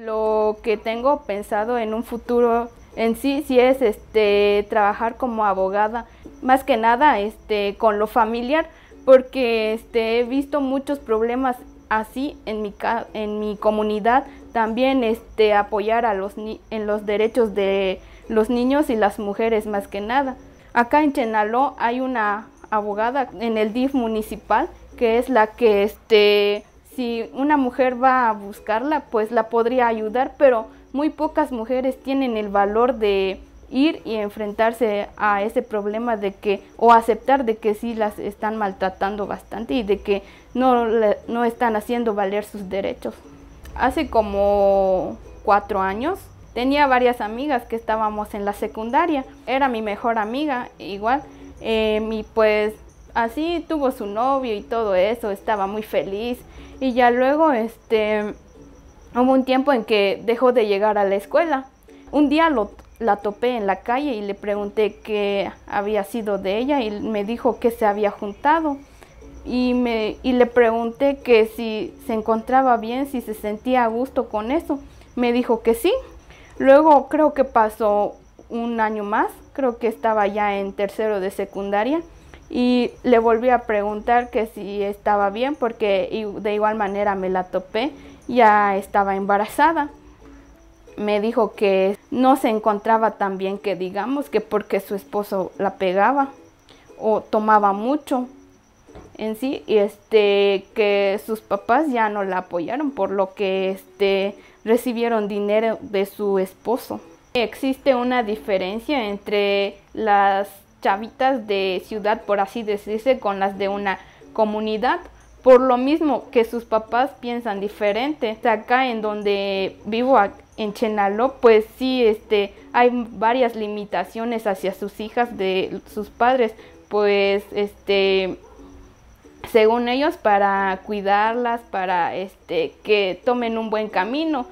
Lo que tengo pensado en un futuro en sí, sí es este, trabajar como abogada, más que nada este, con lo familiar, porque este, he visto muchos problemas así en mi, en mi comunidad, también este, apoyar a los ni en los derechos de los niños y las mujeres más que nada. Acá en Chenaló hay una abogada en el DIF municipal que es la que este, si una mujer va a buscarla, pues la podría ayudar, pero muy pocas mujeres tienen el valor de ir y enfrentarse a ese problema de que o aceptar de que sí las están maltratando bastante y de que no, no están haciendo valer sus derechos. Hace como cuatro años tenía varias amigas que estábamos en la secundaria, era mi mejor amiga igual, eh, y pues así tuvo su novio y todo eso, estaba muy feliz. Y ya luego, este, hubo un tiempo en que dejó de llegar a la escuela. Un día la topé en la calle y le pregunté qué había sido de ella y me dijo que se había juntado. y le pregunté que si se encontraba bien, si se sentía a gusto con eso. Me dijo que sí. Luego creo que pasó un año más, creo que estaba ya en tercero de secundaria y le volví a preguntar que si estaba bien porque de igual manera me la topé, ya estaba embarazada. Me dijo que no se encontraba tan bien que digamos que porque su esposo la pegaba o tomaba mucho en sí y este que sus papás ya no la apoyaron por lo que este recibieron dinero de su esposo. Existe una diferencia entre las chavitas de ciudad, por así decirse, con las de una comunidad. Por lo mismo que sus papás piensan diferente. Acá en donde vivo, en Chenaló, pues sí, este, hay varias limitaciones hacia sus hijas de sus padres. Pues, este, según ellos, para cuidarlas, para este, que tomen un buen camino.